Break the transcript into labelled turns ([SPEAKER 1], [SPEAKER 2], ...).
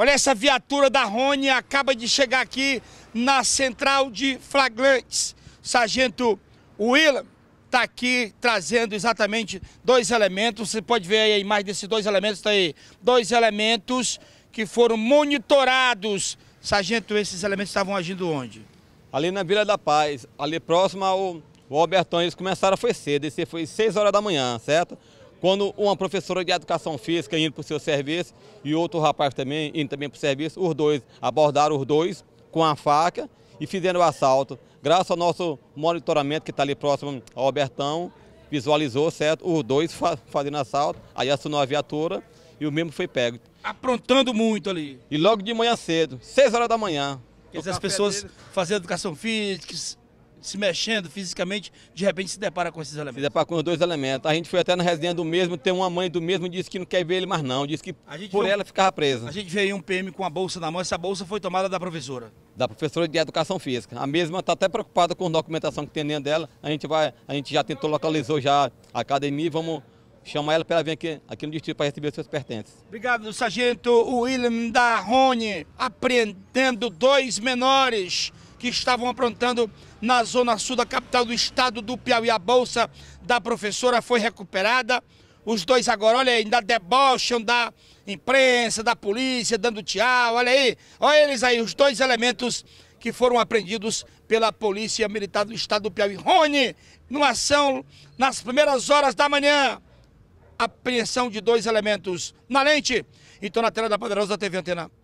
[SPEAKER 1] Olha, essa viatura da Rony acaba de chegar aqui na central de flagrantes. Sargento Willam está aqui trazendo exatamente dois elementos. Você pode ver aí a imagem desses dois elementos, está aí. Dois elementos que foram monitorados. Sargento, esses elementos estavam agindo onde?
[SPEAKER 2] Ali na Vila da Paz, ali próximo ao, ao Albertão. Eles começaram foi cedo, esse foi seis horas da manhã, certo? Quando uma professora de educação física indo para o seu serviço e outro rapaz também indo também para o serviço, os dois abordaram os dois com a faca e fizeram o assalto. Graças ao nosso monitoramento que está ali próximo ao Albertão, visualizou, certo? Os dois fazendo assalto, aí assinou a viatura e o mesmo foi pego. Aprontando muito ali. E logo de manhã cedo, 6 horas da manhã. Quer dizer, as pessoas deles... fazendo educação física, se mexendo fisicamente, de repente se depara com esses elementos. Se depara com os dois elementos. A gente foi até na residência do mesmo, tem uma mãe do mesmo, disse que não quer ver ele mais não, disse que por viu, ela ficava presa. A gente veio um PM com a bolsa na mão, essa bolsa foi tomada da professora. Da professora de educação física. A mesma está até preocupada com a documentação que tem dentro dela. A gente vai, a gente já tentou, localizou já a academia, vamos chamar ela para ela vir aqui, aqui no distrito para receber os seus pertences. Obrigado, sargento William
[SPEAKER 1] da Rony, apreendendo dois menores que estavam aprontando na zona sul da capital do estado do Piauí. A bolsa da professora foi recuperada. Os dois agora, olha aí, ainda debocham da imprensa, da polícia, dando tchau, olha aí. Olha eles aí, os dois elementos que foram apreendidos pela Polícia Militar do Estado do Piauí. Rony, numa ação nas primeiras horas da manhã. Apreensão de dois elementos na lente. Então na tela da Poderosa TV Antena